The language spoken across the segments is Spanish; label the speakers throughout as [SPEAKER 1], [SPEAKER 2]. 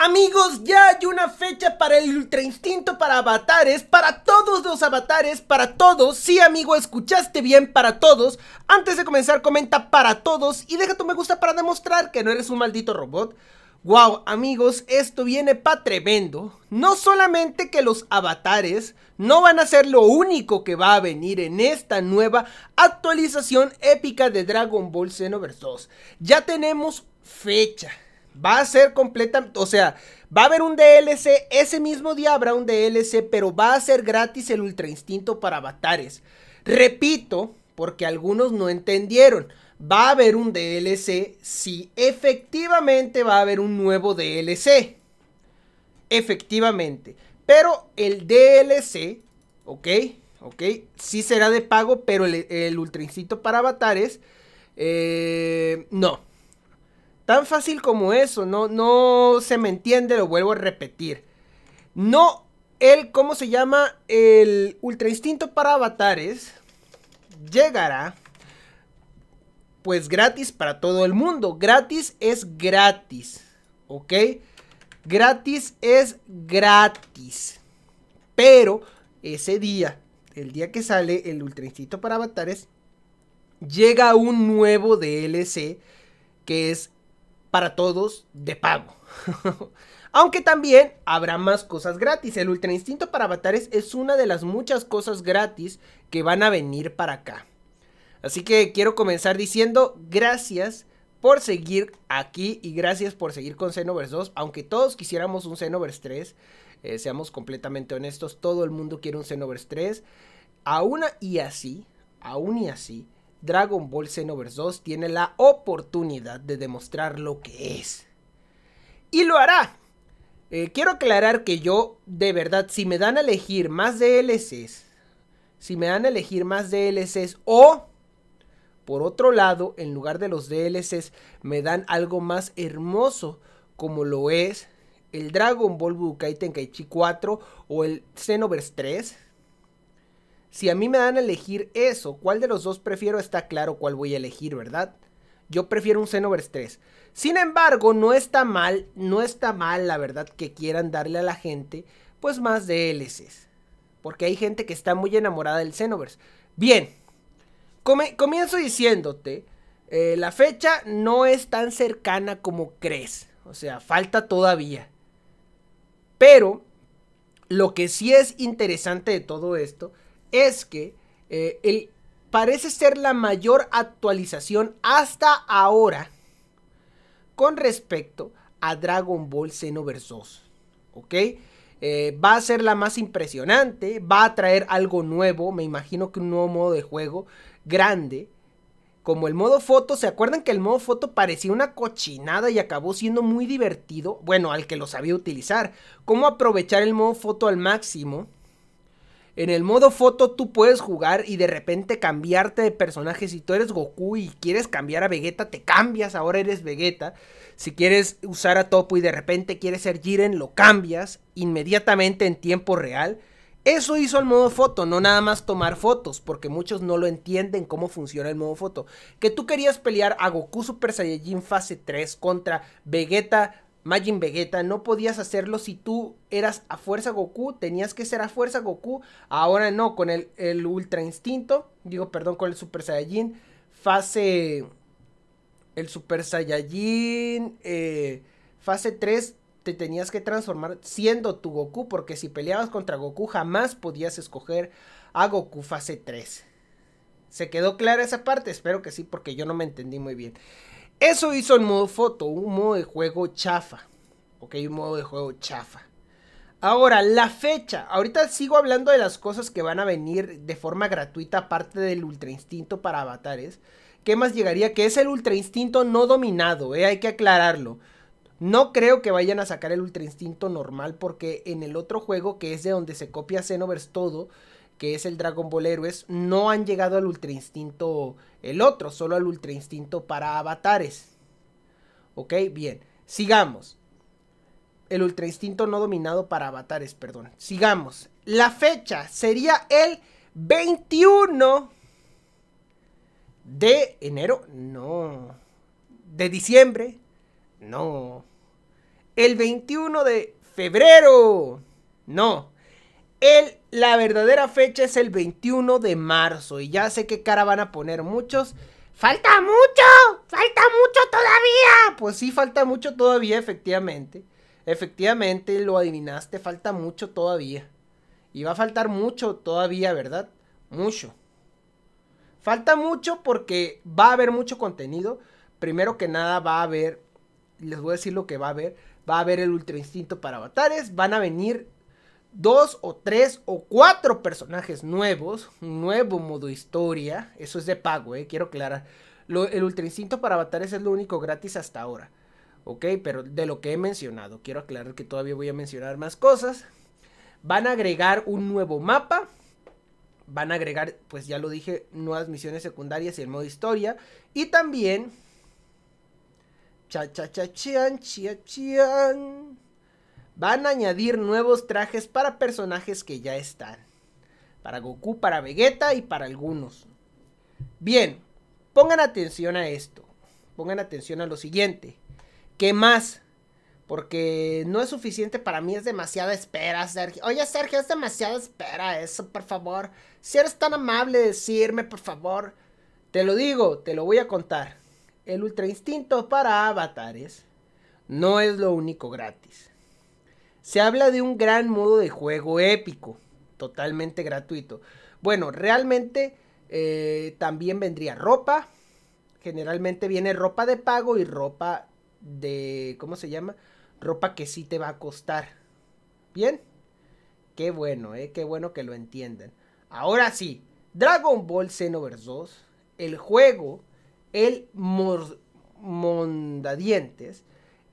[SPEAKER 1] Amigos, ya hay una fecha para el Ultra Instinto para avatares, para todos los avatares, para todos. Sí, amigo, escuchaste bien, para todos. Antes de comenzar, comenta para todos y deja tu me gusta para demostrar que no eres un maldito robot. Wow, amigos, esto viene pa tremendo. No solamente que los avatares no van a ser lo único que va a venir en esta nueva actualización épica de Dragon Ball Xenoverse 2. Ya tenemos fecha. Va a ser completa, o sea, va a haber un DLC, ese mismo día habrá un DLC, pero va a ser gratis el Ultra Instinto para avatares. Repito, porque algunos no entendieron, va a haber un DLC si efectivamente va a haber un nuevo DLC. Efectivamente. Pero el DLC, ¿ok? ¿Ok? Sí será de pago, pero el, el Ultra Instinto para avatares, eh, no. Tan fácil como eso, no, no se me entiende, lo vuelvo a repetir. No, el, ¿cómo se llama? El Ultra Instinto para Avatares llegará pues gratis para todo el mundo. Gratis es gratis, ¿ok? Gratis es gratis. Pero ese día, el día que sale el Ultra Instinto para Avatares, llega un nuevo DLC que es para todos de pago. Aunque también habrá más cosas gratis. El Ultra Instinto para avatares es una de las muchas cosas gratis que van a venir para acá. Así que quiero comenzar diciendo gracias por seguir aquí y gracias por seguir con Xenoverse 2. Aunque todos quisiéramos un Xenoverse 3, eh, seamos completamente honestos, todo el mundo quiere un Xenoverse 3. Aún y así, aún y así, Dragon Ball Xenoverse 2 tiene la oportunidad de demostrar lo que es. Y lo hará. Eh, quiero aclarar que yo, de verdad, si me dan a elegir más DLCs, si me dan a elegir más DLCs o, por otro lado, en lugar de los DLCs, me dan algo más hermoso como lo es el Dragon Ball Budokai Tenkaichi 4 o el Xenoverse 3 si a mí me dan a elegir eso, cuál de los dos prefiero, está claro cuál voy a elegir, ¿verdad? Yo prefiero un Xenoverse 3. Sin embargo, no está mal, no está mal la verdad que quieran darle a la gente, pues más DLCs. Porque hay gente que está muy enamorada del Xenoverse. Bien, comienzo diciéndote, eh, la fecha no es tan cercana como crees. O sea, falta todavía. Pero, lo que sí es interesante de todo esto es que eh, el, parece ser la mayor actualización hasta ahora con respecto a Dragon Ball Xenoverse 2. ¿Ok? Eh, va a ser la más impresionante, va a traer algo nuevo, me imagino que un nuevo modo de juego grande. Como el modo foto, ¿se acuerdan que el modo foto parecía una cochinada y acabó siendo muy divertido? Bueno, al que lo sabía utilizar. ¿Cómo aprovechar el modo foto al máximo? En el modo foto tú puedes jugar y de repente cambiarte de personaje. Si tú eres Goku y quieres cambiar a Vegeta, te cambias, ahora eres Vegeta. Si quieres usar a Topo y de repente quieres ser Jiren, lo cambias inmediatamente en tiempo real. Eso hizo el modo foto, no nada más tomar fotos, porque muchos no lo entienden cómo funciona el modo foto. Que tú querías pelear a Goku Super Saiyajin fase 3 contra Vegeta Majin Vegeta, no podías hacerlo si tú eras a fuerza Goku, tenías que ser a fuerza Goku, ahora no, con el, Ultra Instinto, digo, perdón, con el Super Saiyajin, fase, el Super Saiyajin, eh, fase 3, te tenías que transformar siendo tu Goku, porque si peleabas contra Goku jamás podías escoger a Goku fase 3. ¿Se quedó clara esa parte? Espero que sí, porque yo no me entendí muy bien. Eso hizo el modo foto, un modo de juego chafa. Ok, un modo de juego chafa. Ahora, la fecha. Ahorita sigo hablando de las cosas que van a venir de forma gratuita, aparte del Ultra Instinto para avatares. ¿Qué más llegaría? Que es el Ultra Instinto no dominado, eh, hay que aclararlo. No creo que vayan a sacar el Ultra Instinto normal, porque en el otro juego, que es de donde se copia Xenoverse todo, que es el Dragon Ball Heroes, no han llegado al Ultra Instinto el otro, solo al Ultra Instinto para avatares. Ok, bien, sigamos. El Ultra Instinto no dominado para avatares, perdón. Sigamos. La fecha sería el 21 de enero, no. De diciembre, no. El 21 de febrero, no la verdadera fecha es el 21 de marzo. Y ya sé qué cara van a poner muchos. ¡Falta mucho! ¡Falta mucho todavía! Pues sí, falta mucho todavía, efectivamente. Efectivamente, lo adivinaste, falta mucho todavía. Y va a faltar mucho todavía, ¿verdad? Mucho. Falta mucho porque va a haber mucho contenido. Primero que nada va a haber, les voy a decir lo que va a haber. Va a haber el Ultra Instinto para avatares. Van a venir dos o tres o cuatro personajes nuevos, un nuevo modo historia, eso es de pago, eh, quiero aclarar. el Ultra Instinto para avatares es lo único gratis hasta ahora, ok, pero de lo que he mencionado, quiero aclarar que todavía voy a mencionar más cosas. Van a agregar un nuevo mapa, van a agregar, pues ya lo dije, nuevas misiones secundarias y el modo historia, y también... Cha cha cha chian, chia chian. Van a añadir nuevos trajes para personajes que ya están. Para Goku, para Vegeta y para algunos. Bien, pongan atención a esto. Pongan atención a lo siguiente. ¿Qué más? Porque no es suficiente para mí, es demasiada espera, Sergio. Oye, Sergio, es demasiada espera eso, por favor. Si eres tan amable decirme, por favor. Te lo digo, te lo voy a contar. El Ultra Instinto para avatares no es lo único gratis. Se habla de un gran modo de juego épico, totalmente gratuito. Bueno, realmente eh, también vendría ropa. Generalmente viene ropa de pago y ropa de... ¿Cómo se llama? Ropa que sí te va a costar. ¿Bien? Qué bueno, eh, qué bueno que lo entiendan. Ahora sí, Dragon Ball Xenoverse 2, el juego, el mor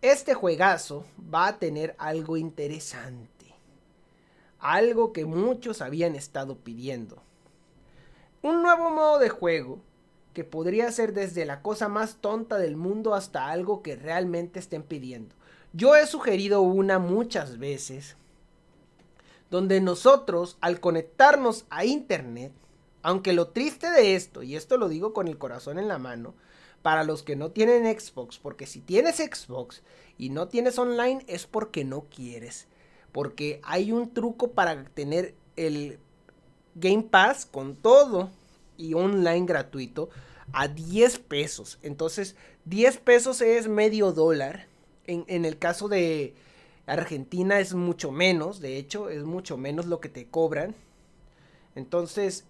[SPEAKER 1] este juegazo va a tener algo interesante. Algo que muchos habían estado pidiendo. Un nuevo modo de juego que podría ser desde la cosa más tonta del mundo hasta algo que realmente estén pidiendo. Yo he sugerido una muchas veces, donde nosotros al conectarnos a Internet, aunque lo triste de esto, y esto lo digo con el corazón en la mano, para los que no tienen Xbox, porque si tienes Xbox y no tienes online es porque no quieres. Porque hay un truco para tener el Game Pass con todo y online gratuito a 10 pesos. Entonces, 10 pesos es medio dólar. En, en, el caso de Argentina es mucho menos, de hecho, es mucho menos lo que te cobran. Entonces,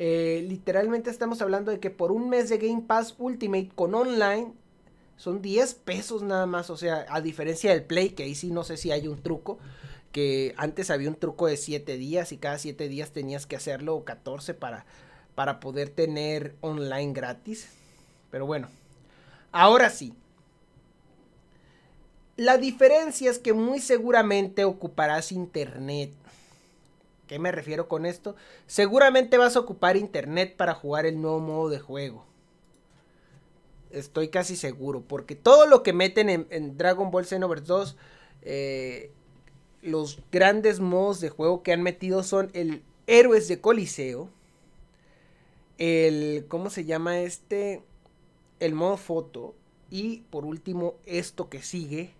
[SPEAKER 1] eh, literalmente estamos hablando de que por un mes de Game Pass Ultimate con online son 10 pesos nada más. O sea, a diferencia del Play, que ahí sí no sé si hay un truco. Que antes había un truco de 7 días y cada 7 días tenías que hacerlo o 14 para, para poder tener online gratis. Pero bueno, ahora sí. La diferencia es que muy seguramente ocuparás internet qué me refiero con esto? Seguramente vas a ocupar internet para jugar el nuevo modo de juego. Estoy casi seguro, porque todo lo que meten en, Dragon Ball Xenoverse 2, eh, los grandes modos de juego que han metido son el Héroes de Coliseo, el, ¿cómo se llama este? El modo foto, y por último esto que sigue,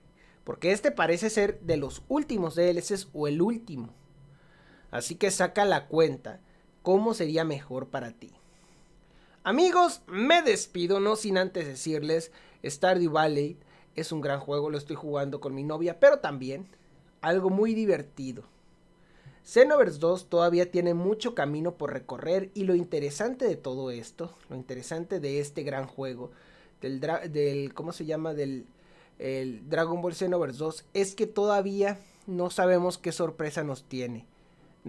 [SPEAKER 1] porque este parece ser de los últimos DLCs o el último. Así que saca la cuenta, ¿cómo sería mejor para ti? Amigos, me despido, no sin antes decirles, Stardew Valley es un gran juego, lo estoy jugando con mi novia, pero también algo muy divertido. Xenoverse 2 todavía tiene mucho camino por recorrer y lo interesante de todo esto, lo interesante de este gran juego, del, del ¿cómo se llama? del el Dragon Ball Xenoverse 2, es que todavía no sabemos qué sorpresa nos tiene.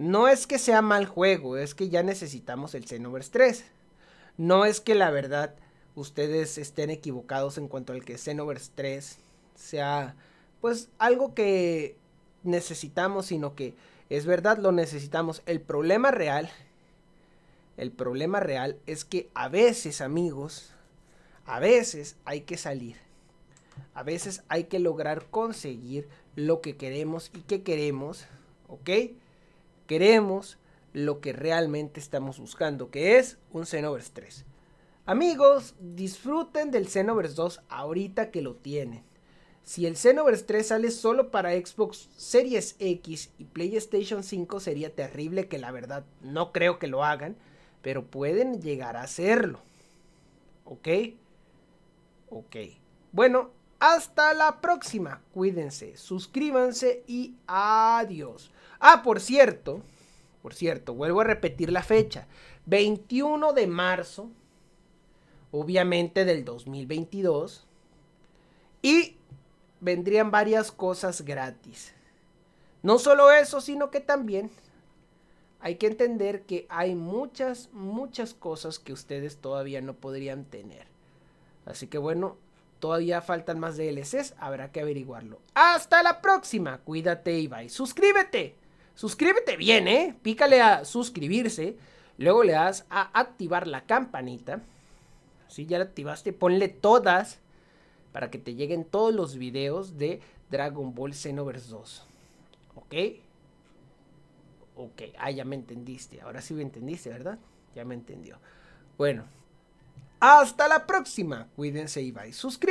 [SPEAKER 1] No es que sea mal juego, es que ya necesitamos el Xenoverse 3. No es que la verdad ustedes estén equivocados en cuanto al que Xenoverse 3 sea pues algo que necesitamos, sino que es verdad lo necesitamos. El problema real, el problema real es que a veces amigos, a veces hay que salir. A veces hay que lograr conseguir lo que queremos y que queremos, ¿ok? queremos, lo que realmente estamos buscando, que es un Xenoverse 3. Amigos, disfruten del Xenoverse 2 ahorita que lo tienen. Si el Xenoverse 3 sale solo para Xbox Series X y PlayStation 5 sería terrible que la verdad no creo que lo hagan, pero pueden llegar a hacerlo. ¿Ok? Ok. Bueno, hasta la próxima. Cuídense, suscríbanse y adiós. Ah, por cierto, por cierto, vuelvo a repetir la fecha. 21 de marzo, obviamente del 2022. Y vendrían varias cosas gratis. No solo eso, sino que también hay que entender que hay muchas, muchas cosas que ustedes todavía no podrían tener. Así que bueno, Todavía faltan más DLCs, habrá que averiguarlo. Hasta la próxima, cuídate y bye. Suscríbete. Suscríbete bien, ¿eh? Pícale a suscribirse. Luego le das a activar la campanita. Si ya la activaste, ponle todas para que te lleguen todos los videos de Dragon Ball Xenoverse 2. ¿Ok? Ok, ah, ya me entendiste. Ahora sí me entendiste, ¿verdad? Ya me entendió. Bueno. Hasta la próxima. Cuídense y bye. Suscríbanse.